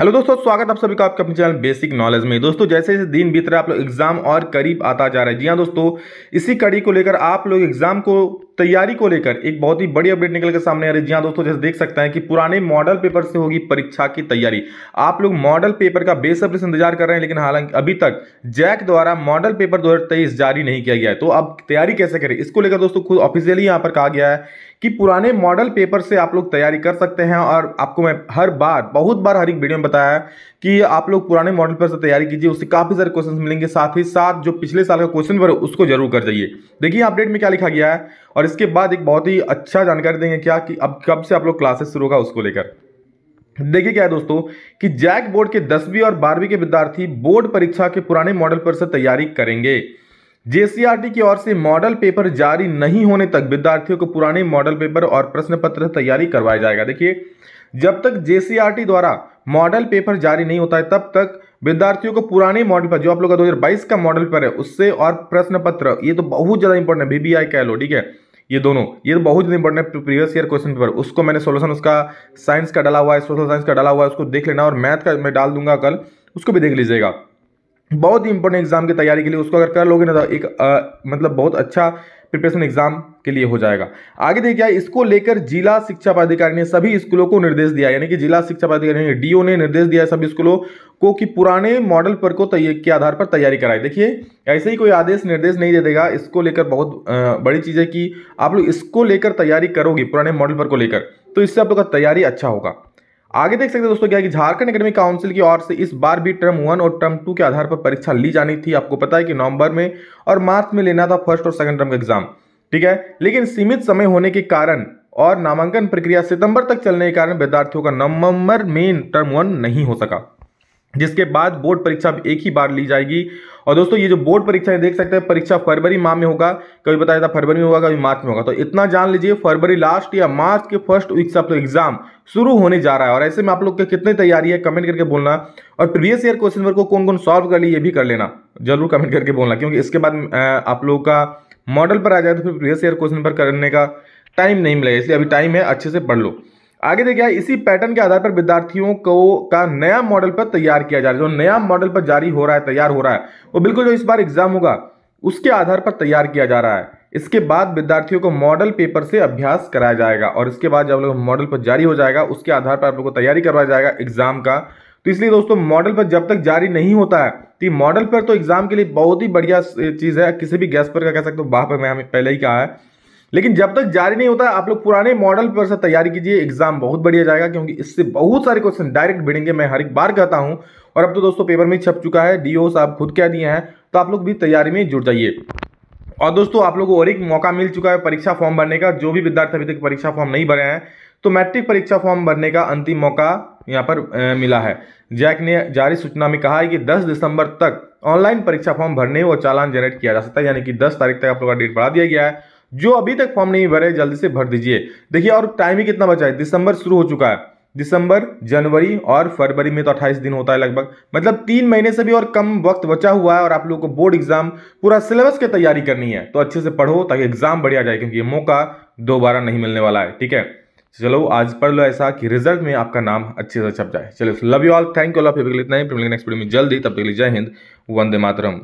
hello दोस्तों स्वागत आप सभी का आपके अपने चैनल बेसिक नॉलेज में दोस्तों जैसे जैसे दिन बीत रहा है आप लोग एग्जाम और करीब आता जा रहा है जी हाँ दोस्तों इसी कड़ी को लेकर आप लोग एग्जाम को तैयारी को लेकर एक बहुत ही बड़ी अपडेट निकल कर सामने आ रही है जी हाँ दोस्तों जैसे देख सकते हैं कि पुराने मॉडल पेपर से होगी परीक्षा की तैयारी आप लोग मॉडल पेपर का बेसब्री से इंतजार कर रहे हैं लेकिन हालांकि अभी तक जैक द्वारा मॉडल पेपर दो जारी नहीं किया गया है तो अब तैयारी कैसे करें इसको लेकर दोस्तों खुद ऑफिशियली यहाँ पर कहा गया है कि पुराने मॉडल पेपर से आप लोग तैयारी कर सकते हैं और आपको मैं हर बार बहुत बार हर एक वीडियो में बताया कि आप लोग पुराने मॉडल पेपर से तैयारी कीजिए उससे काफ़ी सारे क्वेश्चंस मिलेंगे साथ ही साथ जो पिछले साल का क्वेश्चन पेपर उसको जरूर कर जाइए देखिए अपडेट में क्या लिखा गया है और इसके बाद एक बहुत ही अच्छा जानकारी देंगे क्या कि अब कब से आप लोग क्लासेस शुरू होगा उसको लेकर देखिए क्या है दोस्तों कि जैक बोर्ड के दसवीं और बारहवीं के विद्यार्थी बोर्ड परीक्षा के पुराने मॉडल पर से तैयारी करेंगे जेसीआरटी की ओर से मॉडल पेपर जारी नहीं होने तक विद्यार्थियों को पुराने मॉडल पेपर और प्रश्न पत्र तैयारी करवाया जाएगा देखिए जब तक जेसीआरटी द्वारा मॉडल पेपर जारी नहीं होता है तब तक विद्यार्थियों को पुराने मॉडल पर जो आप लोग का 2022 का मॉडल पेपर है उससे और प्रश्न पत्र ये तो बहुत ज़्यादा इंपॉर्टेंट है बीबीआई कह लो ठीक है ये दोनों ये तो बहुत इंपॉर्टेंट है प्रीवियस ईयर क्वेश्चन पेपर उसको मैंने सोल्यूशन उसका साइंस का डाला हुआ है सोशल साइंस का डाला हुआ है उसको देख लेना और मैथ का मैं डाल दूंगा कल उसको भी देख लीजिएगा बहुत ही इंपॉर्टेंट एग्जाम की तैयारी के लिए उसको अगर कर लोगे ना तो एक आ, मतलब बहुत अच्छा प्रिपरेशन एग्जाम के लिए हो जाएगा आगे देखिए इसको लेकर जिला शिक्षा पदाधिकारी ने सभी स्कूलों को निर्देश दिया यानी कि जिला शिक्षा पदाधिकारी ने डीओ ने निर्देश दिया है सभी स्कूलों को कि पुराने मॉडल पर को के आधार पर तैयारी कराए देखिए ऐसे ही कोई आदेश निर्देश नहीं दे देगा इसको लेकर बहुत बड़ी चीज़ है कि आप लोग इसको लेकर तैयारी करोगे पुराने मॉडल पर को लेकर तो इससे आप लोग का तैयारी अच्छा होगा आगे देख सकते हैं दोस्तों क्या कि झारखंड एकेडमिक काउंसिल की ओर से इस बार भी टर्म वन और टर्म टू के आधार पर परीक्षा ली जानी थी आपको पता है कि नवंबर में और मार्च में लेना था फर्स्ट और सेकंड टर्म का एग्जाम ठीक है लेकिन सीमित समय होने के कारण और नामांकन प्रक्रिया सितंबर तक चलने के कारण विद्यार्थियों का नवंबर में टर्म वन नहीं हो सका जिसके बाद बोर्ड परीक्षा एक ही बार ली जाएगी और दोस्तों ये जो बोर्ड परीक्षा है देख सकते हैं परीक्षा फरवरी माह में होगा कभी बताया था फरवरी में होगा कभी मार्च में होगा तो इतना जान लीजिए फरवरी लास्ट या मार्च के फर्स्ट वीक से आप एग्जाम तो शुरू होने जा रहा है और ऐसे में आप लोग के कितने तैयारी है कमेंट करके बोलना और प्रीवियस ईयर क्वेश्चन को कौन कौन सॉल्व कर लिए ये भी कर लेना जरूर कमेंट करके बोलना क्योंकि इसके बाद आप लोग का मॉडल पर आ जाए तो फिर प्रीवियस ईयर क्वेश्चन पर करने का टाइम नहीं मिलेगा इसलिए अभी टाइम है अच्छे से पढ़ लो आगे देखिए इसी पैटर्न के आधार पर विद्यार्थियों को का नया मॉडल पर तैयार किया जा रहा है जो नया मॉडल पर जारी हो रहा है तैयार हो रहा है वो बिल्कुल जो इस बार एग्जाम होगा उसके आधार पर तैयार किया जा रहा है इसके बाद विद्यार्थियों को मॉडल पेपर से अभ्यास कराया जाएगा और इसके बाद जब लोग मॉडल पर जारी हो जाएगा उसके आधार पर आप लोग को तैयारी करवाया जाएगा एग्जाम का तो इसलिए दोस्तों मॉडल पर जब तक जारी नहीं होता है तो मॉडल पर तो एग्जाम के लिए बहुत ही बढ़िया चीज़ है किसी भी गैस पर का कह सकते हो पर मैं पहले ही कहा है लेकिन जब तक जारी नहीं होता आप लोग पुराने मॉडल पर से तैयारी कीजिए एग्जाम बहुत बढ़िया जाएगा क्योंकि इससे बहुत सारे क्वेश्चन डायरेक्ट भिड़ेंगे मैं हर एक बार कहता हूं और अब तो दोस्तों पेपर में छप चुका है डी साहब खुद कह दिए हैं तो आप लोग भी तैयारी में जुड़ जाइए और दोस्तों आप लोगों को और एक मौका मिल चुका है परीक्षा फॉर्म भरने का जो भी विद्यार्थी अभी तक परीक्षा फॉर्म नहीं भरे हैं तो मैट्रिक परीक्षा फॉर्म भरने का अंतिम मौका यहाँ पर मिला है जैक ने जारी सूचना में कहा है कि 10 दिसंबर तक ऑनलाइन परीक्षा फॉर्म भरने और चालान जनरेट किया जा सकता है यानी कि 10 तारीख तक आप लोग का डेट बढ़ा दिया गया है जो अभी तक फॉर्म नहीं भरे जल्दी से भर दीजिए देखिए और टाइम ही कितना बचा है दिसंबर शुरू हो चुका है दिसंबर जनवरी और फरवरी में तो अट्ठाईस दिन होता है लगभग मतलब तीन महीने से भी और कम वक्त बचा हुआ है और आप लोगों को बोर्ड एग्जाम पूरा सिलेबस की तैयारी करनी है तो अच्छे से पढ़ो ताकि एग्जाम बढ़िया जाए क्योंकि मौका दोबारा नहीं मिलने वाला है ठीक है चलो आज पढ़ लो ऐसा कि रिजल्ट में आपका नाम अच्छे से छप जाए चलो love you all thank you all फिर नेक्स्ट वीडियो में जल्दी तब लिए जय हिंद वंदे मातरम